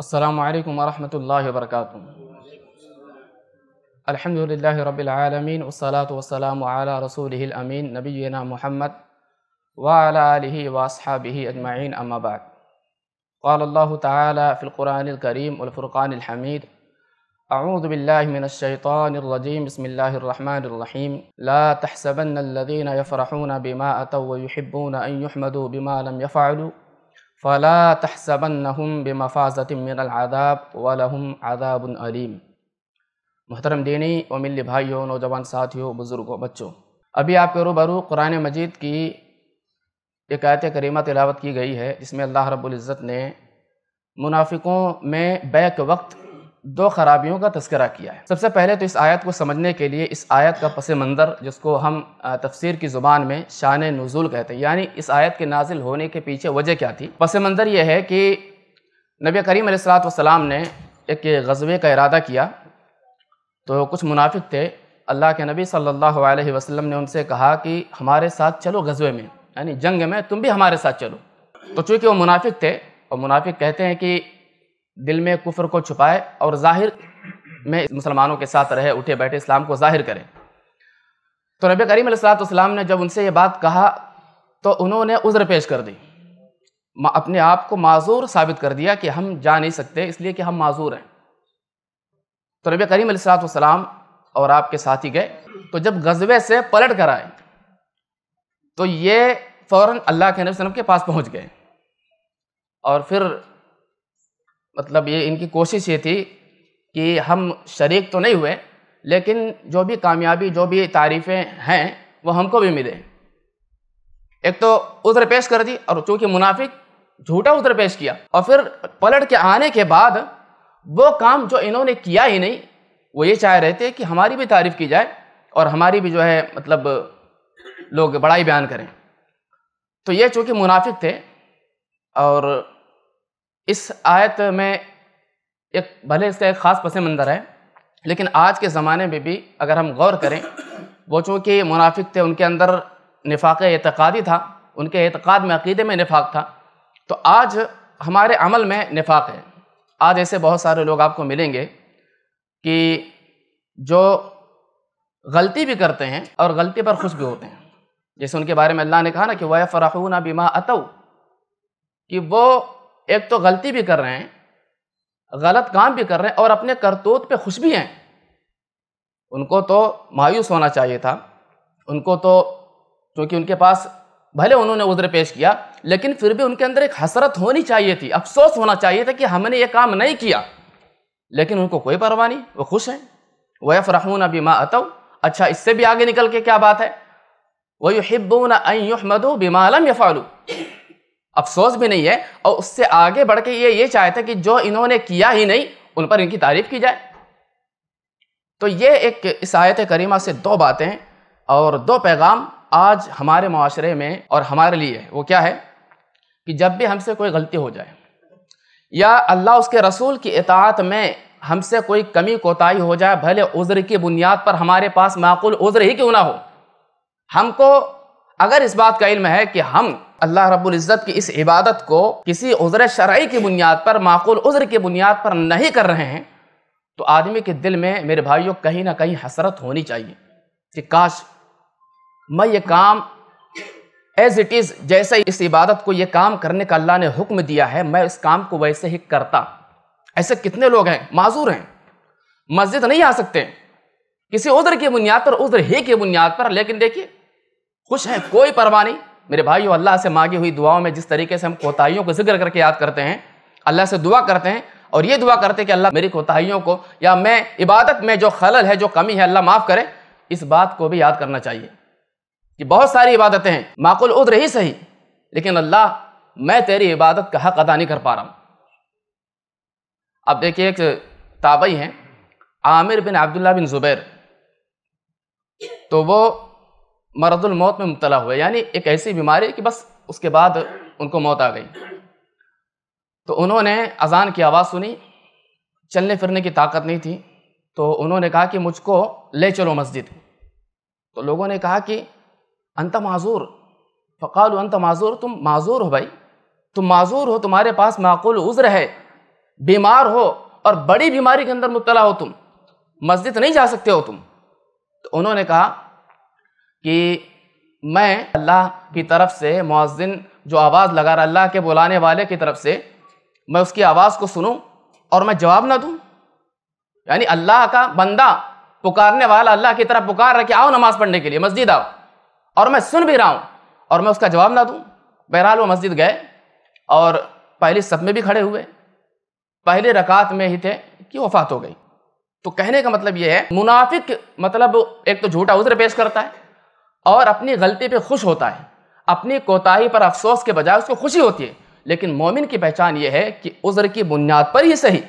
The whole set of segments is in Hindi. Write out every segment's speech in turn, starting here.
السلام عليكم ورحمة الله وبركاته الحمد لله رب العالمين والصلاة والسلام على رسوله الأمين نبينا محمد وعلى آله وأصحابه أجمعين أما بعد قال الله تعالى في القرآن الكريم والفرقان الحميد أعوذ بالله من الشيطان الرجيم بسم الله الرحمن الرحيم لا تحسبن الذين يفرحون بما أتوا ويحبون أن يحمدوا بما لم يفعلوا फ़ला तहसबन बेमफ़ाज़तमिनदाब वलहम आदाबन अलीम मोहतरम दीनी और मिल्ल भाइयों नौजवान साथियों बुज़ुर्गों बच्चों अभी आपके रूबरू कुरान मजीद की एक आयत करीमा तिलावत की गई है जिसमें अल्लाह रब्ज़त ने मुनाफिकों में बैक वक्त दो खराबियों का तस्करा किया है सबसे पहले तो इस आयत को समझने के लिए इस आयत का पस मंज़र जिसको हम तफसीर की ज़ुबान में शान नज़ुल कहते हैं यानी इस आयत के नाजिल होने के पीछे वजह क्या थी पस मंज़र यह है कि नबी करीम सलाम ने एक गजबे का इरादा किया तो कुछ मुनाफिक थे अल्लाह के नबी सल्लल्लाहु अलैहि वसल्लम ने उनसे कहा कि हमारे साथ चलो गजबे में यानी जंग में तुम भी हमारे साथ चलो तो चूँकि वो मुनाफिक थे और मुनाफिक कहते हैं कि दिल में कुफर को छुपाए और ज़ाहिर में मुसलमानों के साथ रहे उठे बैठे इस्लाम को ज़ाहिर करें तो नबी करीम सलाम ने जब उनसे ये बात कहा तो उन्होंने उज़र पेश कर दी अपने आप को माजूर साबित कर दिया कि हम जा नहीं सकते इसलिए कि हम माजूर हैं तो नबी करीम सलाम और आपके साथी गए तो जब गजबे से पलट कर आए तो ये फ़ौर अल्लाह के नबी वसम के पास पहुँच गए और फिर मतलब ये इनकी कोशिश ये थी कि हम शरीक तो नहीं हुए लेकिन जो भी कामयाबी जो भी तारीफ़ें हैं वो हमको भी मिले एक तो उधर पेश कर दी और चूँकि मुनाफिक झूठा उधर पेश किया और फिर पलट के आने के बाद वो काम जो इन्होंने किया ही नहीं वो ये चाह रहे थे कि हमारी भी तारीफ़ की जाए और हमारी भी जो है मतलब लोग बड़ाई बयान करें तो ये चूँकि मुनाफिक थे और इस आयत में एक भले इसका एक ख़ास पस मंज़र है लेकिन आज के ज़माने में भी अगर हम गौर करें वो चूँकि मुनाफिक थे उनके अंदर निफाक़ एतक़ादी था उनके एतक़ाद में अक़ीदे में निफाक था तो आज हमारे अमल में निफाक है आज ऐसे बहुत सारे लोग आपको मिलेंगे कि जो गलती भी करते हैं और गलती पर खुश भी होते हैं जैसे उनके बारे में अल्लाह ने कहा ना कि वह फ़राहून बीमा अतऊ कि वो एक तो गलती भी कर रहे हैं गलत काम भी कर रहे हैं और अपने करतूत पे खुश भी हैं उनको तो मायूस होना चाहिए था उनको तो क्योंकि उनके पास भले उन्होंने उधर पेश किया लेकिन फिर भी उनके अंदर एक हसरत होनी चाहिए थी अफसोस होना चाहिए था कि हमने ये काम नहीं किया लेकिन उनको कोई परवाह नहीं वो खुश हैं वह फ़रहून अभी माँ अतव अच्छा इससे भी आगे निकल के क्या बात है वो हिब्बून अन युहमदू बिमालम यफ़ालू अफसोस भी नहीं है और उससे आगे बढ़ के ये ये चाहते कि जो इन्होंने किया ही नहीं उन पर इनकी तारीफ की जाए तो ये एक इस आयत करीमा से दो बातें और दो पैगाम आज हमारे माशरे में और हमारे लिए वो क्या है कि जब भी हमसे कोई गलती हो जाए या अल्लाह उसके रसूल की इतात में हमसे कोई कमी कोताही हो जाए भले उज़्र की बुनियाद पर हमारे पास माकूल उज़्र ही क्यों ना हो हमको अगर इस बात का इल्म है कि हम अल्लाह रबुल्जत की इस इबादत को किसी उज़र शर्य की बुनियाद पर माकूल उज़र की बुनियाद पर नहीं कर रहे हैं तो आदमी के दिल में मेरे भाइयों कहीं ना कहीं हसरत होनी चाहिए कि काश मैं ये काम एज इट इज़ जैसे इस इबादत को ये काम करने का अल्लाह ने हुक्म दिया है मैं इस काम को वैसे ही करता ऐसे कितने लोग हैं माजूर हैं मस्जिद नहीं आ सकते किसी उधर की बुनियाद पर उधर ही की बुनियाद पर लेकिन देखिए खुश हैं कोई परवाह नहीं मेरे भाइयों अल्लाह से मांगी हुई दुआओं में जिस तरीके से हम कोताहियों को जिक्र करके याद करते हैं अल्लाह से दुआ करते हैं और ये दुआ करते हैं कि अल्लाह मेरी कोताहियों को या मैं इबादत में जो खलल है जो कमी है अल्लाह माफ़ करे इस बात को भी याद करना चाहिए कि बहुत सारी इबादतें हैं माकुल उद रही सही लेकिन अल्लाह मैं तेरी इबादत का हक अदा नहीं कर पा रहा हूँ अब देखिए एक ताबई हैं आमिर बिन अब्दुल्ला बिन ज़ुबैर तो वो मरदुल मौत में मुबतला हुए यानी एक ऐसी बीमारी कि बस उसके बाद उनको मौत आ गई तो उन्होंने अजान की आवाज़ सुनी चलने फिरने की ताकत नहीं थी तो उन्होंने कहा कि मुझको ले चलो मस्जिद तो लोगों ने कहा कि अंत माजूर फ़काल अंत माजूर तुम माजूर हो भाई तुम माजूर हो तुम्हारे पास माकूल उज्र है बीमार हो और बड़ी बीमारी के अंदर मुबतला हो तुम मस्जिद नहीं जा सकते हो तुम तो उन्होंने कहा कि मैं अल्लाह की तरफ से मौज़िन जो आवाज़ लगा रहा अल्लाह के बुलाने वाले की तरफ से मैं उसकी आवाज़ को सुनूं और मैं जवाब ना दूं यानी अल्लाह का बंदा पुकारने वाला अल्लाह की तरफ पुकार रहा कि आओ नमाज़ पढ़ने के लिए मस्जिद आओ और मैं सुन भी रहा हूँ और मैं उसका जवाब ना दूँ बहरहाल वो मस्जिद गए और पहले सब में भी खड़े हुए पहले रकात में ही थे कि वफात हो गई तो कहने का मतलब ये है मुनाफिक मतलब एक तो झूठा उज्र पेश करता है और अपनी गलती पे खुश होता है अपनी कोताही पर अफसोस के बजाय उसको खुशी होती है लेकिन मोमिन की पहचान यह है कि उज़्र की बुनियाद पर ही सही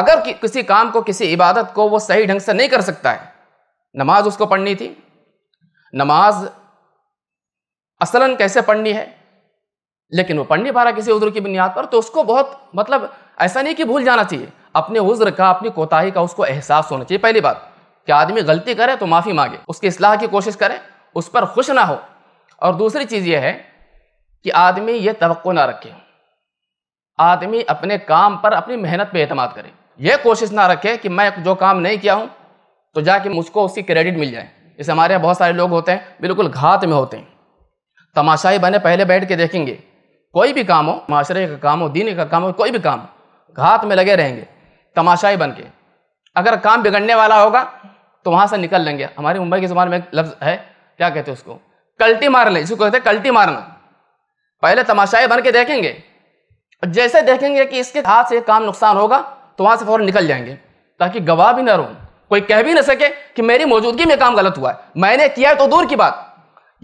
अगर कि किसी काम को किसी इबादत को वो सही ढंग से नहीं कर सकता है नमाज उसको पढ़नी थी नमाज असलन कैसे पढ़नी है लेकिन वो पढ़ नहीं पा रहा किसी उज्र की बुनियाद पर तो उसको बहुत मतलब ऐसा नहीं कि भूल जाना चाहिए अपने उज्र का अपनी कोताही का उसको एहसास होना चाहिए पहली बात कि आदमी गलती करे तो माफ़ी मांगे उसकी असलाह की कोशिश करें उस पर खुश ना हो और दूसरी चीज़ यह है कि आदमी ये तो ना रखे आदमी अपने काम पर अपनी मेहनत पे अहतम करे यह कोशिश ना रखे कि मैं जो काम नहीं किया हूँ तो जाके मुझको उसकी क्रेडिट मिल जाए इसे हमारे यहाँ बहुत सारे लोग होते हैं बिल्कुल घात में होते हैं तमाशाई बने पहले बैठ के देखेंगे कोई भी काम हो माशरे का काम हो दीन का काम हो कोई भी काम घात में लगे रहेंगे तमाशाई बन के अगर काम बिगड़ने वाला होगा तो वहाँ से निकल लेंगे हमारी मुंबई की जबान में एक लफ्ज़ है क्या कहते हैं उसको कल्टी मारने इसको कहते हैं कल्टी मारना पहले तमाशाए बन के देखेंगे जैसे देखेंगे कि इसके हाथ से काम नुकसान होगा तो वहाँ से फ़ौरन निकल जाएंगे ताकि गवाह भी ना रहो कोई कह भी ना सके कि मेरी मौजूदगी में काम गलत हुआ है मैंने किया है तो दूर की बात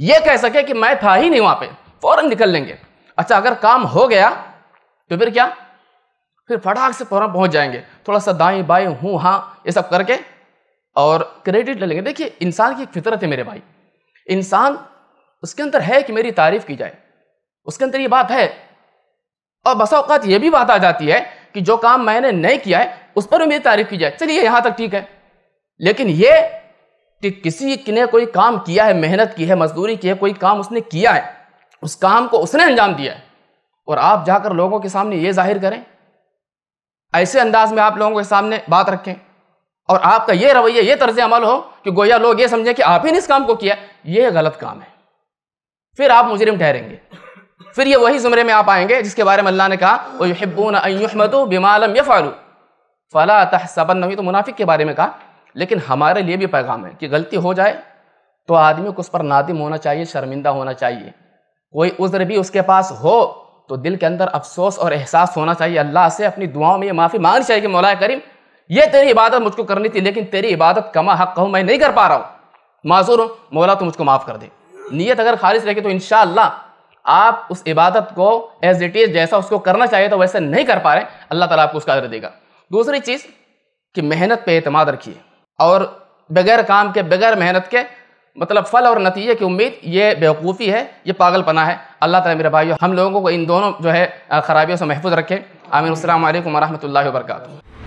यह कह सके कि मैं था ही नहीं वहाँ पे फ़ौरन निकल लेंगे अच्छा अगर काम हो गया तो फिर क्या फिर फटाक से फौरन पहुँच जाएंगे थोड़ा सा दाएं बाएं हूँ हाँ ये सब करके और क्रेडिट ले लेंगे देखिए इंसान की एक फितरत है मेरे भाई इंसान उसके अंदर है कि मेरी तारीफ की जाए उसके अंदर ये बात है और बस अवकात ये भी बात आ जाती है कि जो काम मैंने नहीं किया है उस पर भी मेरी तारीफ की जाए चलिए यहाँ तक ठीक है लेकिन ये कि किसी ने कोई काम किया है मेहनत की है मजदूरी की है कोई काम उसने किया है उस काम को उसने अंजाम दिया है और आप जाकर लोगों के सामने ये जाहिर करें ऐसे अंदाज में आप लोगों के सामने बात रखें और आपका यह रवैया यह तर्ज अमल हो कि गोया लोग ये समझें कि आप ही ने इस काम को किया ये गलत काम है फिर आप मुजरिम ठहरेंगे फिर ये वही ज़ुमरे में आप आएंगे जिसके बारे में अल्लाह ने कहा फालू फ़ला तहसबन नवी तो मुनाफिक के बारे में कहा लेकिन हमारे लिए भी पैगाम है कि गलती हो जाए तो आदमी को उस पर नादिम होना चाहिए शर्मिंदा होना चाहिए कोई उज्र भी उसके पास हो तो दिल के अंदर अफसोस और एहसास होना चाहिए अल्लाह से अपनी दुआओं में ये माफ़ी मांगनी चाहिए कि मौलाए करीम ये तेरी इबादत मुझको करनी थी लेकिन तेरी इबादत कमा हक कहूँ मैं नहीं कर पा रहा हूँ माजूर हूँ मौला तो मुझको माफ़ कर दे नीयत अगर खारिज रखे तो इन आप उस इबादत को एज इट इज़ जैसा उसको करना चाहिए तो वैसे नहीं कर पा रहे अल्लाह ताला आपको उसका अदर देगा दूसरी चीज़ कि मेहनत पे अतमाद रखिए और बगैर काम के बगैर मेहनत के मतलब फल और नतीजे की उम्मीद ये बेवकूफ़ी है ये पागलपना है अल्लाह ताला मेरे भाइयों हम लोगों को इन दोनों जो है ख़राबियों से महफूज रखें आमिर अल्लाम वरहमल वर्का